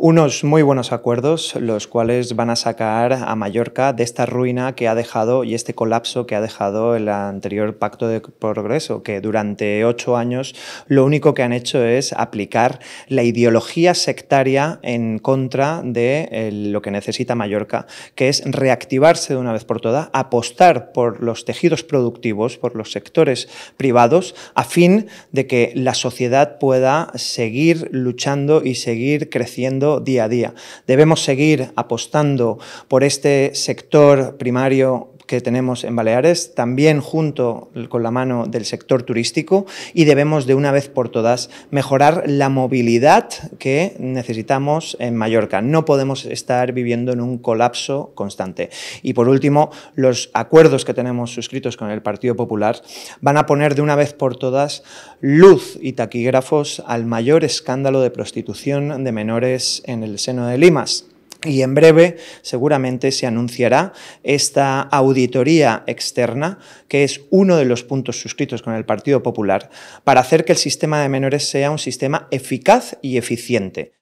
Unos muy buenos acuerdos, los cuales van a sacar a Mallorca de esta ruina que ha dejado y este colapso que ha dejado el anterior Pacto de Progreso, que durante ocho años lo único que han hecho es aplicar la ideología sectaria en contra de eh, lo que necesita Mallorca, que es reactivarse de una vez por todas, apostar por los tejidos productivos, por los sectores privados, a fin de que la sociedad pueda seguir luchando y seguir creciendo día a día. Debemos seguir apostando por este sector primario que tenemos en Baleares, también junto con la mano del sector turístico y debemos de una vez por todas mejorar la movilidad que necesitamos en Mallorca. No podemos estar viviendo en un colapso constante. Y por último, los acuerdos que tenemos suscritos con el Partido Popular van a poner de una vez por todas luz y taquígrafos al mayor escándalo de prostitución de menores en el seno de Limas y en breve seguramente se anunciará esta auditoría externa, que es uno de los puntos suscritos con el Partido Popular, para hacer que el sistema de menores sea un sistema eficaz y eficiente.